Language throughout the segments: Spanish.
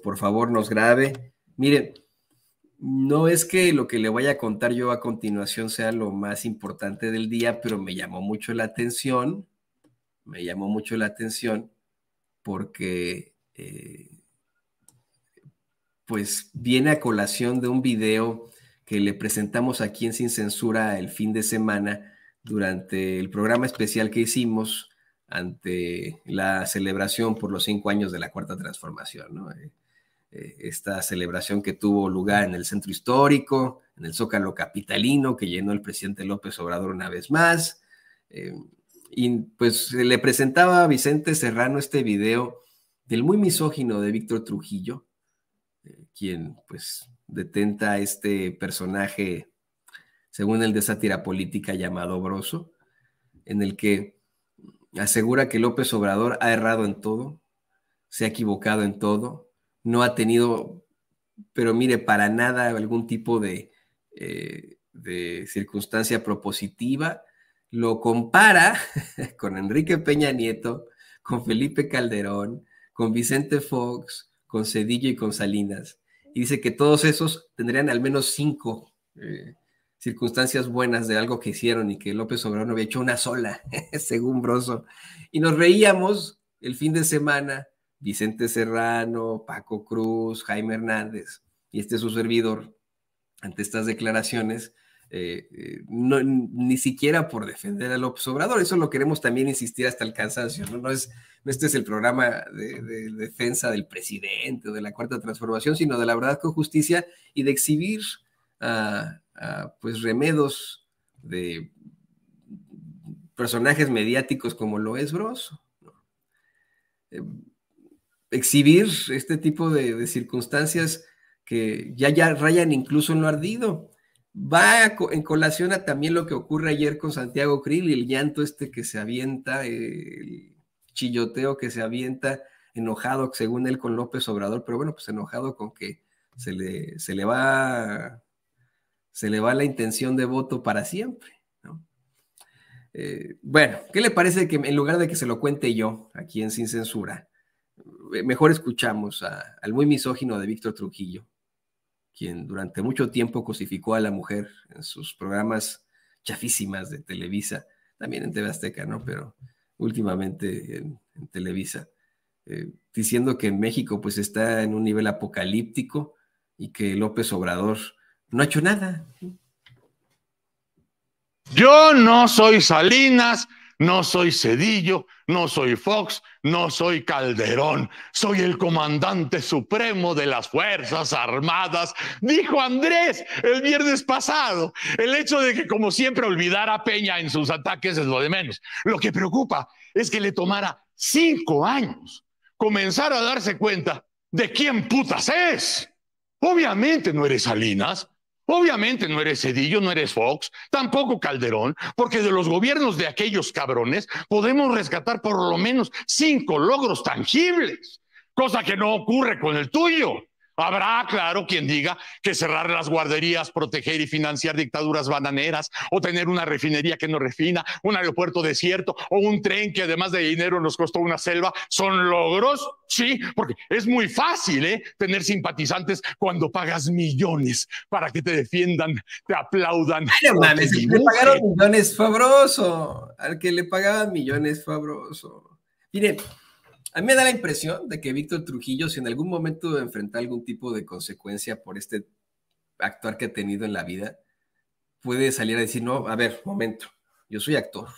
por favor nos grabe. Miren, no es que lo que le voy a contar yo a continuación sea lo más importante del día, pero me llamó mucho la atención, me llamó mucho la atención porque eh, pues viene a colación de un video que le presentamos aquí en Sin Censura el fin de semana durante el programa especial que hicimos ante la celebración por los cinco años de la Cuarta Transformación. ¿no? Eh, eh, esta celebración que tuvo lugar en el centro histórico, en el Zócalo Capitalino, que llenó el presidente López Obrador una vez más. Eh, y pues le presentaba a Vicente Serrano este video del muy misógino de Víctor Trujillo, eh, quien pues detenta a este personaje, según el de sátira política llamado Broso, en el que asegura que López Obrador ha errado en todo, se ha equivocado en todo, no ha tenido, pero mire, para nada algún tipo de, eh, circunstancia propositiva. Lo compara con Enrique Peña Nieto, con Felipe Calderón, con Vicente Fox, con Cedillo y con Salinas. Y dice que todos esos tendrían al menos cinco eh, circunstancias buenas de algo que hicieron y que López Obrador no había hecho una sola, según Broso. Y nos reíamos el fin de semana Vicente Serrano, Paco Cruz, Jaime Hernández y este es su servidor, ante estas declaraciones, eh, eh, ni siquiera por defender al López Obrador, eso lo queremos también insistir hasta el cansancio, no, es, este es el programa de, defensa del presidente o de la cuarta transformación, sino de la verdad con justicia y de exhibir ah, ah, pues remedos de personajes mediáticos como lo es Broso. Eh, exhibir este tipo de, circunstancias que ya, ya rayan incluso en lo ardido. Va en colación a también lo que ocurre ayer con Santiago Krill y el llanto este que se avienta, eh, el chilloteo que se avienta, enojado según él con López Obrador, pero bueno, pues enojado con que se le, se le va se le va la intención de voto para siempre. Eh, bueno, ¿qué le parece que en lugar de que se lo cuente yo aquí en Sin Censura, eh, mejor escuchamos al muy misógino de Víctor Trujillo, quien durante mucho tiempo cosificó a la mujer en sus programas chafísimas de Televisa, también en TV Azteca, ¿no? Pero últimamente en, Televisa, eh, diciendo que México pues está en un nivel apocalíptico y que López Obrador no ha hecho nada. Yo no soy Salinas, no soy Cedillo, no soy Fox, no soy Calderón, soy el comandante supremo de las Fuerzas Armadas, dijo Andrés el viernes pasado. El hecho de que, como siempre, olvidara Peña en sus ataques es lo de menos. Lo que preocupa es que le tomara cinco años comenzar a darse cuenta de quién putas es. Obviamente no eres Salinas, Obviamente no eres Cedillo, no eres Fox, tampoco Calderón, porque de los gobiernos de aquellos cabrones podemos rescatar por lo menos cinco logros tangibles, cosa que no ocurre con el tuyo. Habrá, claro, quien diga que cerrar las guarderías, proteger y financiar dictaduras bananeras, o tener una refinería que no refina, un aeropuerto desierto, o un tren que además de dinero nos costó una selva, son logros, sí, porque es muy fácil ¿eh? tener simpatizantes cuando pagas millones para que te defiendan, te aplaudan. Ay, mames, le pagaron millones, fabroso. Al que le pagaban millones, fabroso. Miren, a mí me da la impresión de que Víctor Trujillo, si en algún momento enfrenta algún tipo de consecuencia por este actuar que ha tenido en la vida, puede salir a decir, no, a ver, momento, yo soy actor.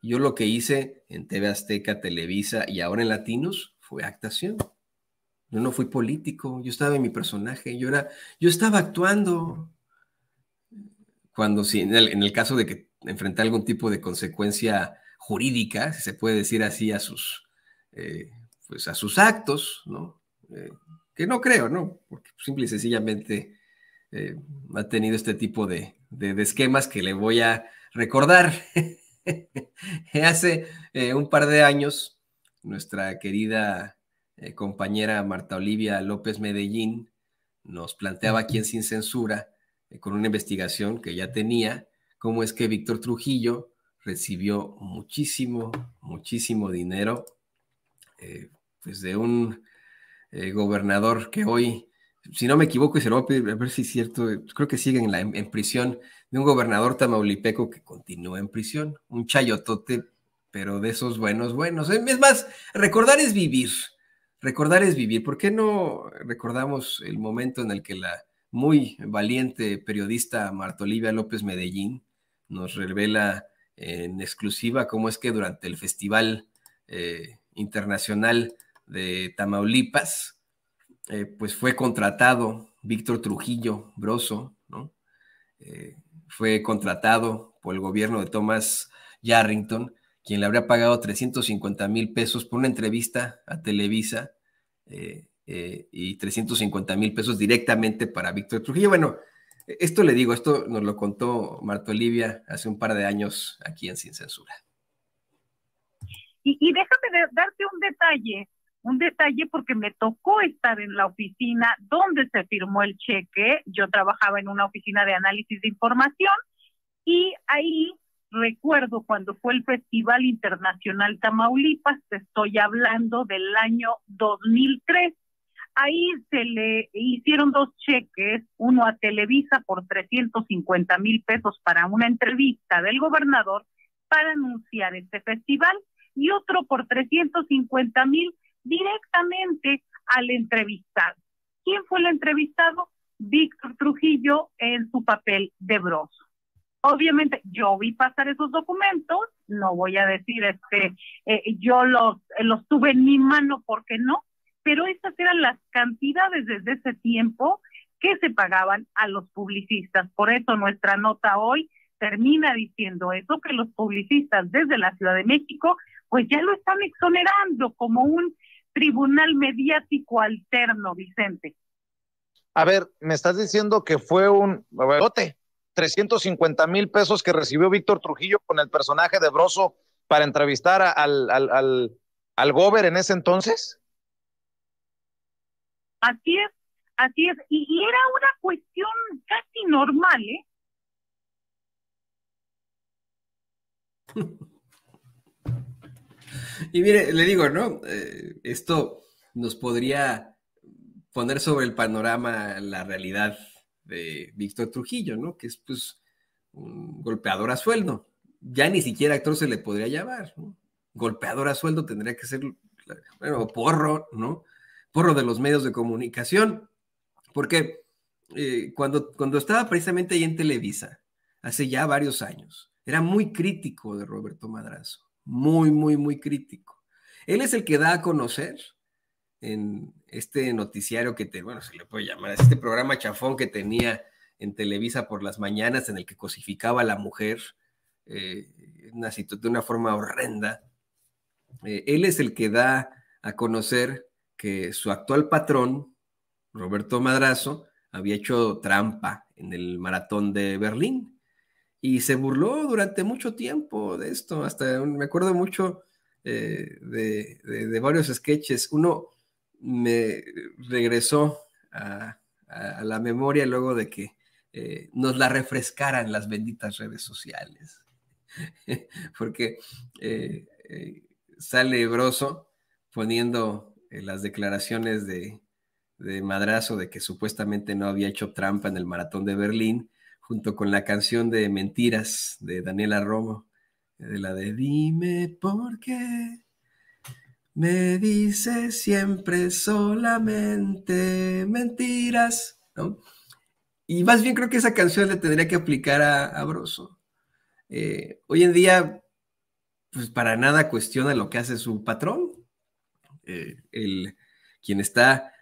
Yo lo que hice en TV Azteca, Televisa y ahora en Latinos fue actuación. Yo no fui político, yo estaba en mi personaje, yo era, yo estaba actuando. Cuando sí, si, en, en el, caso de que enfrenta algún tipo de consecuencia jurídica, si se puede decir así, a sus eh, pues a sus actos, ¿no? Eh, que no creo, ¿no? Porque simple y sencillamente eh, ha tenido este tipo de, de, esquemas que le voy a recordar. Hace un par de años, nuestra querida compañera Marta Olivia López Medellín nos planteaba aquí en Sin Censura, con una investigación que ya tenía, cómo es que Víctor Trujillo recibió muchísimo, muchísimo dinero eh, pues de un eh, gobernador que hoy, si no me equivoco, y se lo voy a ver si es cierto, creo que sigue en, prisión, de un gobernador tamaulipeco que continúa en prisión, un chayotote, pero de esos buenos, buenos. Es más, recordar es vivir, recordar es vivir. ¿Por qué no recordamos el momento en el que la muy valiente periodista Marta Olivia López Medellín nos revela en exclusiva cómo es que durante el festival eh, Internacional de Tamaulipas, eh, pues fue contratado Víctor Trujillo Broso, ¿no? Eh, fue contratado por el gobierno de Thomas Yarrington, quien le habría pagado 350 mil pesos por una entrevista a Televisa eh, y 350 mil pesos directamente para Víctor Trujillo. Bueno, esto le digo, esto nos lo contó Marta Olivia hace un par de años aquí en Sin Censura. Y, déjame darte un detalle, un detalle porque me tocó estar en la oficina donde se firmó el cheque. Yo trabajaba en una oficina de análisis de información y ahí recuerdo cuando fue el Festival Internacional Tamaulipas, te estoy hablando del año 2003. Ahí se le hicieron dos cheques, uno a Televisa por 350 mil pesos para una entrevista del gobernador para anunciar este festival y otro por 350 mil directamente al entrevistado. ¿Quién fue el entrevistado? Víctor Trujillo en su papel de broso. Obviamente, yo vi pasar esos documentos, no voy a decir este, eh, yo los, eh, los tuve en mi mano porque no, pero esas eran las cantidades desde ese tiempo que se pagaban a los publicistas. Por eso nuestra nota hoy termina diciendo eso, que los publicistas desde la Ciudad de México pues ya lo están exonerando como un tribunal mediático alterno, Vicente. A ver, me estás diciendo que fue un bote, 350 mil pesos que recibió Víctor Trujillo con el personaje de Broso para entrevistar al, al, al, al Gober en ese entonces. Así es, así es. Y, y era una cuestión casi normal, ¿eh? Y mire, le digo, ¿no? Eh, esto nos podría poner sobre el panorama la realidad de Víctor Trujillo, ¿no? Que es pues un golpeador a sueldo. Ya ni siquiera actor se le podría llamar, ¿no? Golpeador a sueldo tendría que ser, bueno, porro, ¿no? Porro de los medios de comunicación. Porque eh, cuando, cuando estaba precisamente ahí en Televisa, hace ya varios años, era muy crítico de Roberto Madrazo muy, muy, muy crítico. Él es el que da a conocer en este noticiario que te, bueno, se le puede llamar, este programa chafón que tenía en Televisa por las mañanas en el que cosificaba a la mujer, eh, de una forma horrenda. Eh, él es el que da a conocer que su actual patrón, Roberto Madrazo, había hecho trampa en el maratón de Berlín y se burló durante mucho tiempo de esto. Hasta me acuerdo mucho eh, de, varios sketches. Uno me regresó a, la memoria luego de que eh, nos la refrescaran las benditas redes sociales. Porque eh, sale Broso poniendo las declaraciones de Madrazo de que supuestamente no había hecho trampa en el maratón de Berlín junto con la canción de Mentiras de Daniela Romo, de la de Dime por qué me dice siempre solamente mentiras, Y más bien creo que esa canción le tendría que aplicar a, a Broso. Eh, hoy en día, pues para nada cuestiona lo que hace su patrón. Eh, el, quien está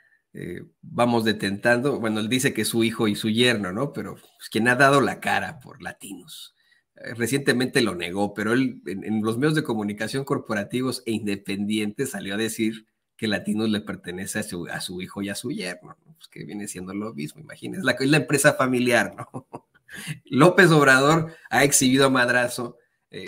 eh, vamos detentando, bueno, él dice que es su hijo y su yerno, ¿no? Pero pues, quien ha dado la cara por latinos. Eh, recientemente lo negó, pero él en, los medios de comunicación corporativos e independientes salió a decir que latinos le pertenece a su, hijo y a su yerno, pues que viene siendo lo mismo, imagínense, la, es la empresa familiar, ¿no? López Obrador ha exhibido a madrazo eh,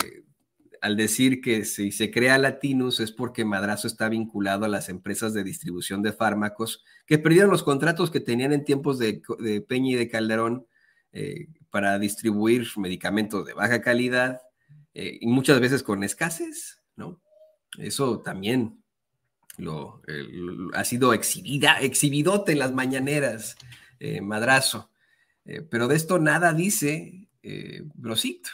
al decir que si se crea Latinus es porque Madrazo está vinculado a las empresas de distribución de fármacos que perdieron los contratos que tenían en tiempos de, Peña y de Calderón eh, para distribuir medicamentos de baja calidad eh, y muchas veces con escasez, ¿no? Eso también lo, ha sido exhibida, exhibidote en las mañaneras, eh, Madrazo. pero de esto nada dice Grosito.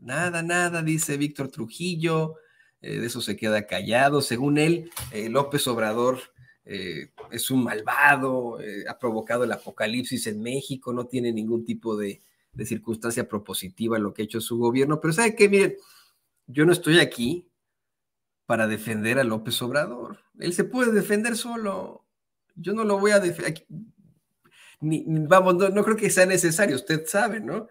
Nada, nada, dice Víctor Trujillo, eh, de eso se queda callado. Según él, eh, López Obrador eh, es un malvado, ha provocado el apocalipsis en México, no tiene ningún tipo de, circunstancia propositiva lo que ha hecho su gobierno. Pero ¿sabe qué? Miren, yo no estoy aquí para defender a López Obrador. Él se puede defender solo. Yo no lo voy a defender. Vamos, no, creo que sea necesario, usted sabe, ¿no?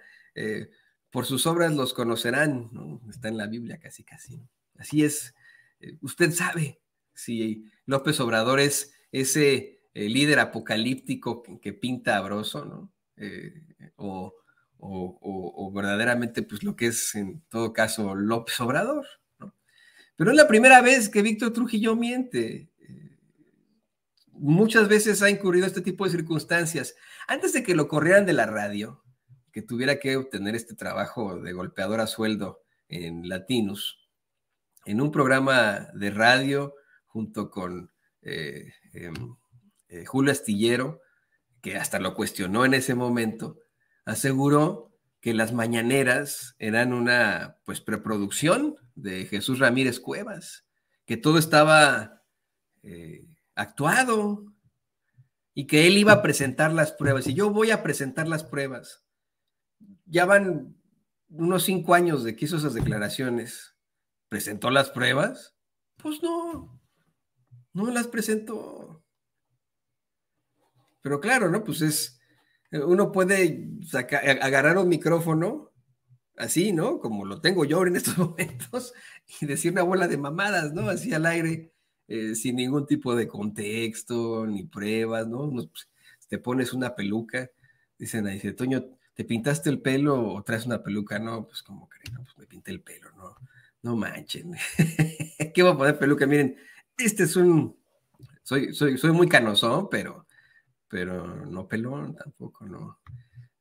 por sus obras los conocerán, Está en la Biblia casi, casi. Así es, eh, usted sabe si López Obrador es ese eh, líder apocalíptico que, pinta abroso, ¿no? Eh, o, verdaderamente, pues lo que es en todo caso López Obrador, ¿no? Pero es la primera vez que Víctor Trujillo miente. muchas veces ha incurrido este tipo de circunstancias. Antes de que lo corrieran de la radio, que tuviera que obtener este trabajo de golpeador a sueldo en Latinos, en un programa de radio junto con eh, em, eh, Julio Astillero, que hasta lo cuestionó en ese momento, aseguró que las mañaneras eran una pues preproducción de Jesús Ramírez Cuevas, que todo estaba eh, actuado y que él iba a presentar las pruebas. Y yo voy a presentar las pruebas ya van unos cinco años de que hizo esas declaraciones, presentó las pruebas, pues no, no las presentó. Pero claro, ¿no? Pues es, uno puede agarrar un micrófono así, ¿no? Como lo tengo yo en estos momentos, y decir una bola de mamadas, ¿no? Así al aire, eh, sin ningún tipo de contexto, ni pruebas, ¿no? te pones una peluca, dicen ahí, dice, Toño, te pintaste el pelo o traes una peluca, no, pues como creen, pues me pinté el pelo, no, no manchen. ¿Qué voy a poner peluca? Miren, este es un, soy, muy canoso, pero, pero no pelón tampoco, no.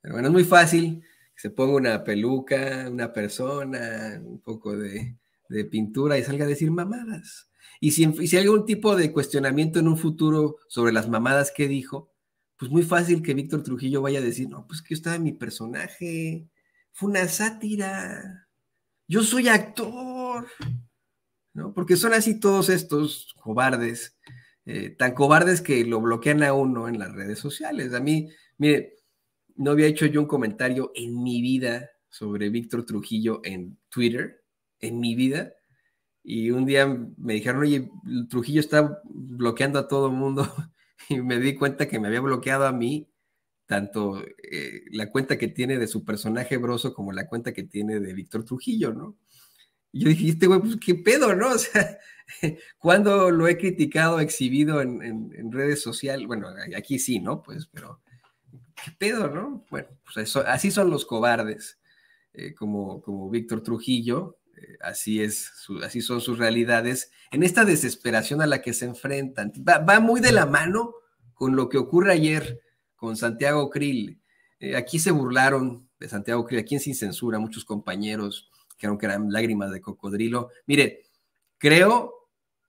Pero bueno, es muy fácil que se ponga una peluca, una persona, un poco de, pintura y salga a decir mamadas. Y si, y si, hay algún tipo de cuestionamiento en un futuro sobre las mamadas que dijo, pues muy fácil que Víctor Trujillo vaya a decir, no, pues que yo estaba en mi personaje, fue una sátira, yo soy actor, ¿no? Porque son así todos estos cobardes, eh, tan cobardes que lo bloquean a uno en las redes sociales. A mí, mire, no había hecho yo un comentario en mi vida sobre Víctor Trujillo en Twitter, en mi vida, y un día me dijeron, oye, Trujillo está bloqueando a todo el mundo y me di cuenta que me había bloqueado a mí tanto eh, la cuenta que tiene de su personaje broso como la cuenta que tiene de Víctor Trujillo, ¿no? Y yo dije, este güey, pues qué pedo, ¿no? O sea, ¿cuándo lo he criticado, exhibido en, redes sociales? Bueno, aquí sí, ¿no? Pues, pero qué pedo, ¿no? Bueno, pues eso, así son los cobardes, eh, como, como Víctor Trujillo, eh, así es, así son sus realidades, en esta desesperación a la que se enfrentan. Va, muy de la mano con lo que ocurre ayer con Santiago Krill. Eh, aquí se burlaron de Santiago Krill, aquí en Sin Censura, muchos compañeros dijeron que eran lágrimas de cocodrilo. Mire, creo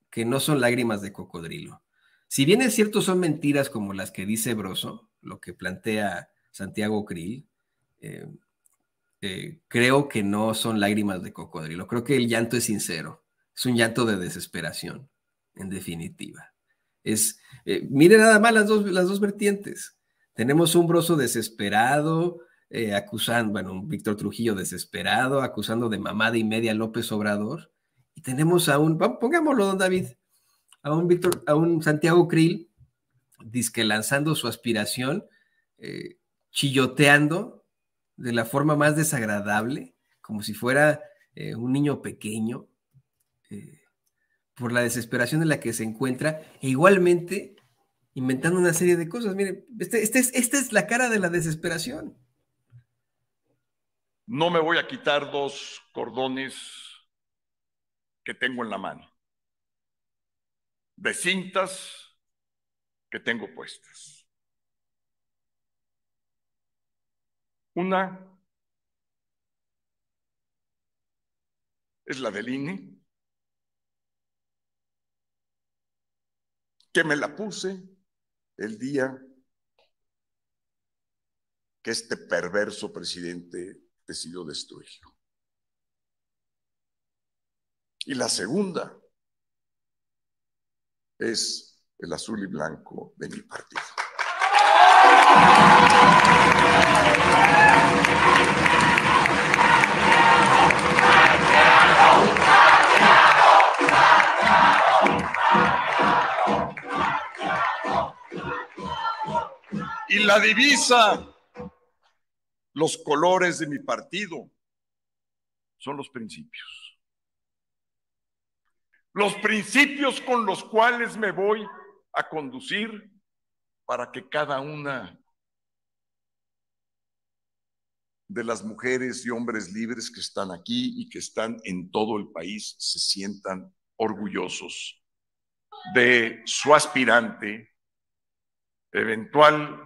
que no son lágrimas de cocodrilo. Si bien es cierto, son mentiras como las que dice Broso, lo que plantea Santiago Krill, eh, eh, creo que no son lágrimas de cocodrilo, creo que el llanto es sincero, es un llanto de desesperación, en definitiva. Es, eh, mire nada más las dos, las dos vertientes. Tenemos un broso desesperado, eh, acusando, bueno, un Víctor Trujillo desesperado, acusando de mamada y media a López Obrador. Y tenemos a un, pongámoslo, don David, a un Víctor, a un Santiago Krill, disque lanzando su aspiración, chilloteando de la forma más desagradable, como si fuera eh, un niño pequeño, eh, por la desesperación en la que se encuentra, e igualmente inventando una serie de cosas. Miren, este, este esta es la cara de la desesperación. No me voy a quitar dos cordones que tengo en la mano, de cintas que tengo puestas. Una es la del INE, que me la puse el día que este perverso presidente decidió destruirlo. Y la segunda es el azul y blanco de mi partido. Y la divisa, los colores de mi partido, son los principios. Los principios con los cuales me voy a conducir para que cada una de las mujeres y hombres libres que están aquí y que están en todo el país se sientan orgullosos de su aspirante, eventual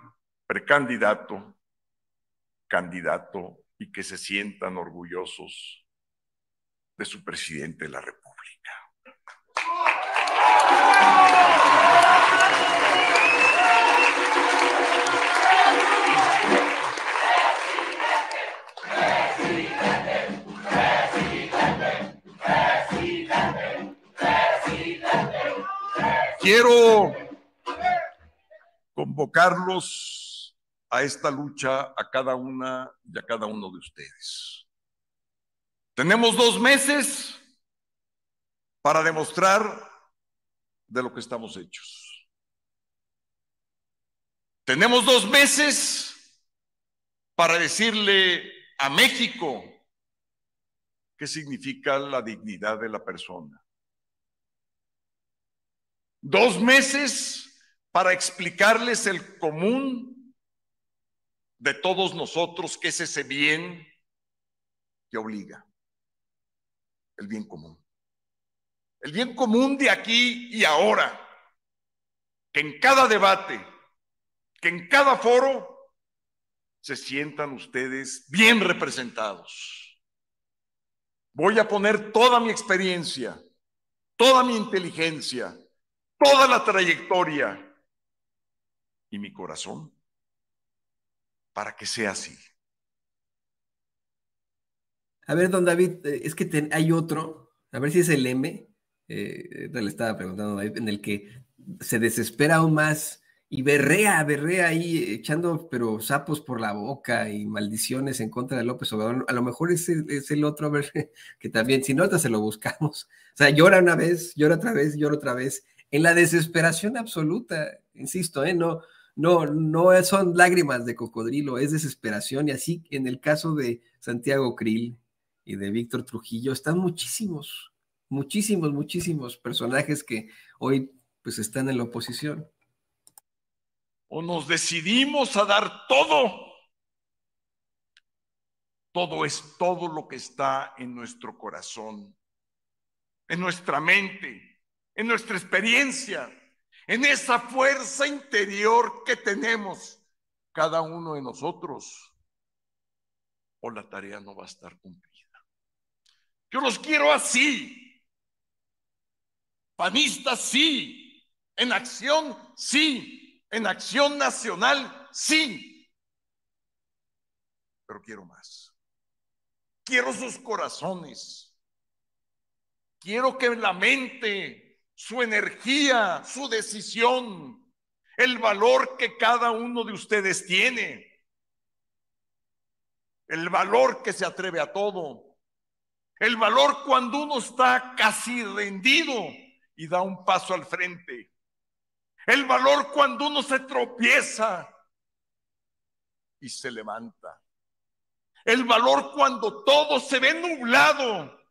precandidato, candidato, y que se sientan orgullosos de su presidente de la República. Quiero convocarlos a esta lucha a cada una y a cada uno de ustedes. Tenemos dos meses para demostrar de lo que estamos hechos. Tenemos dos meses para decirle a México qué significa la dignidad de la persona dos meses para explicarles el común de todos nosotros, que es ese bien que obliga, el bien común. El bien común de aquí y ahora, que en cada debate, que en cada foro se sientan ustedes bien representados. Voy a poner toda mi experiencia, toda mi inteligencia, toda la trayectoria y mi corazón para que sea así. A ver, don David, eh, es que hay otro, a ver si es el M, eh, le estaba preguntando en el que se desespera aún más y berrea, berrea ahí, echando pero sapos por la boca y maldiciones en contra de López Obrador. A lo mejor es el, es el otro, a ver, que también, si no se lo buscamos. O sea, llora una vez, llora otra vez, llora otra vez, en la desesperación absoluta, insisto, ¿eh? no, no, no son lágrimas de cocodrilo, es desesperación. Y así en el caso de Santiago Krill y de Víctor Trujillo, están muchísimos, muchísimos, muchísimos personajes que hoy pues están en la oposición. O nos decidimos a dar todo. Todo es todo lo que está en nuestro corazón, en nuestra mente, en nuestra experiencia, en esa fuerza interior que tenemos cada uno de nosotros, o la tarea no va a estar cumplida. Yo los quiero así, panistas sí, en acción sí, en acción nacional sí, pero quiero más. Quiero sus corazones. Quiero que la mente su energía, su decisión, el valor que cada uno de ustedes tiene, el valor que se atreve a todo, el valor cuando uno está casi rendido y da un paso al frente, el valor cuando uno se tropieza y se levanta, el valor cuando todo se ve nublado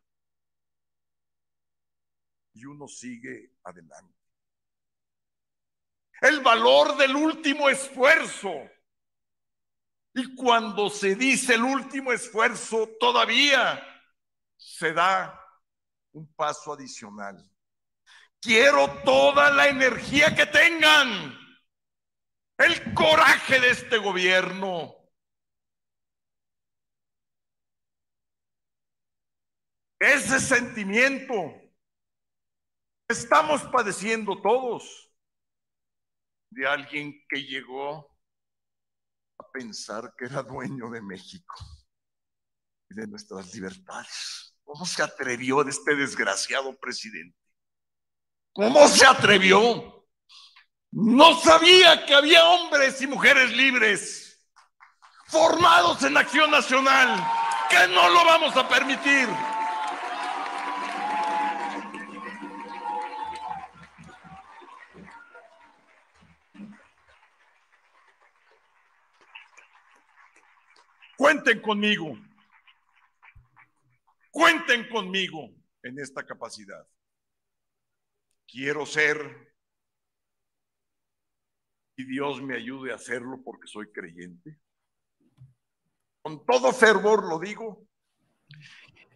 y uno sigue adelante. El valor del último esfuerzo. Y cuando se dice el último esfuerzo, todavía se da un paso adicional. Quiero toda la energía que tengan, el coraje de este gobierno. Ese sentimiento Estamos padeciendo todos de alguien que llegó a pensar que era dueño de México y de nuestras libertades. ¿Cómo se atrevió de este desgraciado presidente? ¿Cómo se atrevió? No sabía que había hombres y mujeres libres, formados en acción nacional, que no lo vamos a permitir. Cuenten conmigo. Cuenten conmigo en esta capacidad. Quiero ser y Dios me ayude a hacerlo porque soy creyente. Con todo fervor lo digo.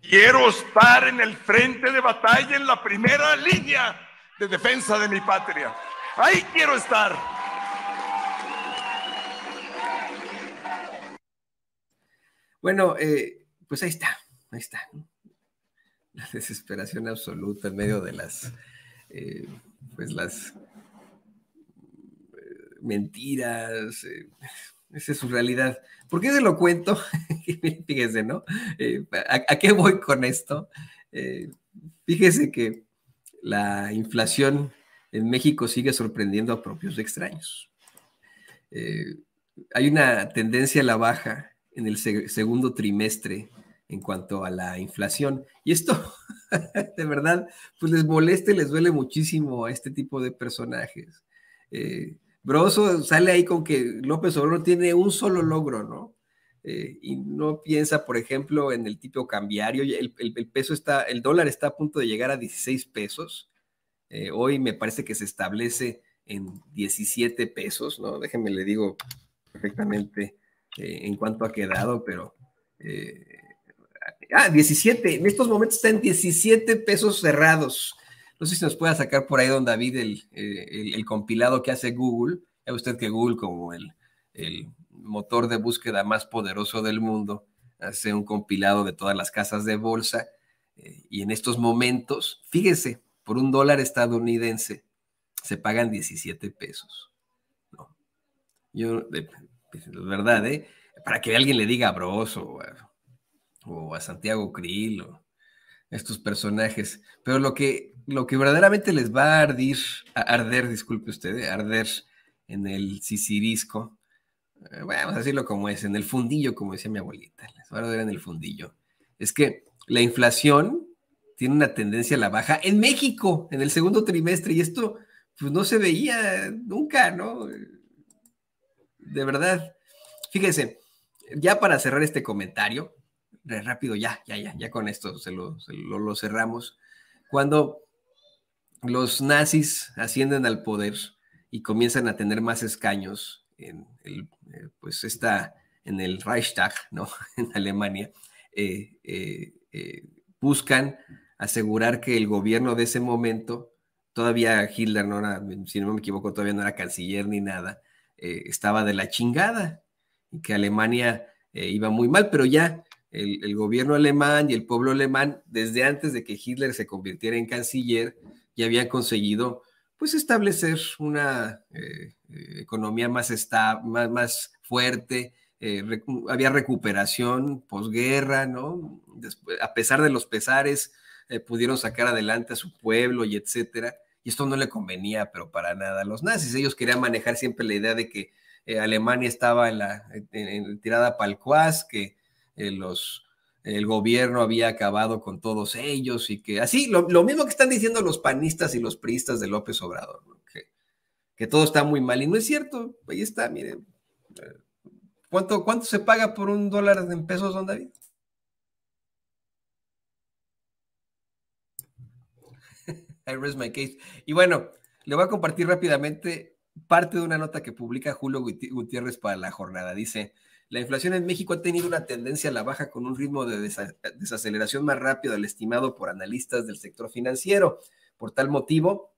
Quiero estar en el frente de batalla, en la primera línea de defensa de mi patria. Ahí quiero estar. Bueno, eh, pues ahí está, ahí está. La desesperación absoluta en medio de las, eh, pues las eh, mentiras. esa es su realidad. ¿Por qué se lo cuento? fíjese, ¿no? ¿a, qué voy con esto? fíjese que la inflación en México sigue sorprendiendo a propios extraños. hay una tendencia a la baja en el segundo trimestre en cuanto a la inflación. Y esto, de verdad, pues les molesta y les duele muchísimo a este tipo de personajes. Eh, Broso sale ahí con que López Obrador tiene un solo logro, ¿no? Eh, y no piensa, por ejemplo, en el tipo cambiario. El, el, peso está, el dólar está a punto de llegar a 16 pesos. Eh, hoy me parece que se establece en 17 pesos, ¿no? Déjenme le digo perfectamente eh, en cuanto ha quedado, pero... Eh, ah, 17. En estos momentos están en 17 pesos cerrados. No sé si nos pueda sacar por ahí, don David, el, eh, compilado que hace Google. a usted que Google, como el, motor de búsqueda más poderoso del mundo, hace un compilado de todas las casas de bolsa. y en estos momentos, fíjese, por un dólar estadounidense se pagan 17 pesos. Yo, de, es verdad, ¿eh? Para que alguien le diga a Bros o, a, Santiago Krill o estos personajes. Pero lo que, lo que verdaderamente les va a ardir, arder, disculpe usted, eh, arder en el Sicirisco eh, vamos a decirlo como es, en el fundillo, como decía mi abuelita, les va a arder en el fundillo. Es que la inflación tiene una tendencia a la baja en México en el segundo trimestre y esto pues no se veía nunca, ¿no? de verdad, fíjense, ya para cerrar este comentario, rápido, ya, ya, ya, ya con esto se lo, cerramos. Cuando los nazis ascienden al poder y comienzan a tener más escaños en eh, pues está en el Reichstag, ¿no? En Alemania, eh, eh, buscan asegurar que el gobierno de ese momento, todavía Hitler no era, si no me equivoco, todavía no era canciller ni nada, eh, estaba de la chingada y que Alemania eh, iba muy mal, pero ya el, gobierno alemán y el pueblo alemán, desde antes de que Hitler se convirtiera en canciller, ya habían conseguido pues establecer una eh, economía más, está más, más, fuerte, había recuperación, posguerra, ¿no? a pesar de los pesares, pudieron sacar adelante a su pueblo y etcétera y esto no le convenía, pero para nada a los nazis. Ellos querían manejar siempre la idea de que eh, Alemania estaba en la, tirada para que eh, los, el gobierno había acabado con todos ellos y que así, lo, mismo que están diciendo los panistas y los priistas de López Obrador, que, todo está muy mal y no es cierto, ahí está, miren. Eh, ¿Cuánto, ¿Cuánto se paga por un dólar en pesos, don David? I rest my case. Y bueno, le voy a compartir rápidamente parte de una nota que publica Julio Gutiérrez para la jornada. Dice, la inflación en México ha tenido una tendencia a la baja con un ritmo de desaceleración más rápido del estimado por analistas del sector financiero. Por tal motivo,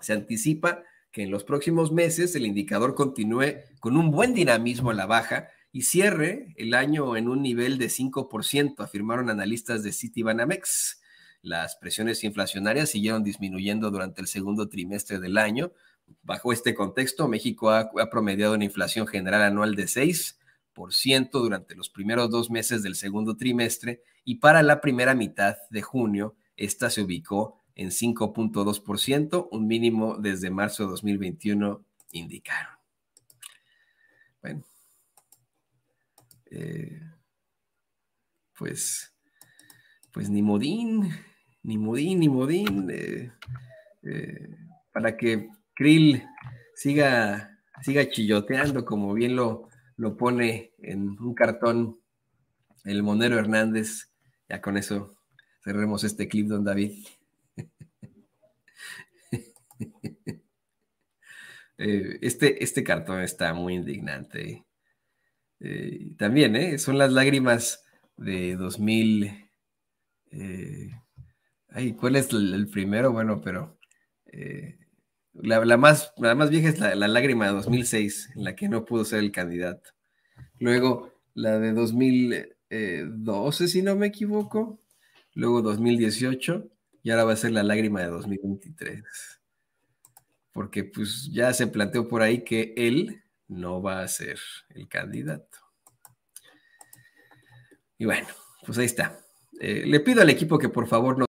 se anticipa que en los próximos meses el indicador continúe con un buen dinamismo a la baja y cierre el año en un nivel de 5%, afirmaron analistas de Citibanamex las presiones inflacionarias siguieron disminuyendo durante el segundo trimestre del año. Bajo este contexto, México ha, promediado una inflación general anual de 6 durante los primeros dos meses del segundo trimestre y para la primera mitad de junio, esta se ubicó en 5.2%, un mínimo desde marzo de 2021, indicaron. Bueno, eh, pues, pues ni modín ni Modín, ni Modín, eh, eh, para que Krill siga, siga chilloteando, como bien lo, lo pone en un cartón el Monero Hernández. Ya con eso cerremos este clip, don David. Eh, este, este cartón está muy indignante. también, ¿eh? Son las lágrimas de 2000. ¿cuál es el, primero? Bueno, pero eh, la, más, vieja es la, lágrima de 2006, en la que no pudo ser el candidato. Luego la de 2012, si no me equivoco. Luego 2018 y ahora va a ser la lágrima de 2023. Porque pues ya se planteó por ahí que él no va a ser el candidato. Y bueno, pues ahí está. Eh, le pido al equipo que por favor no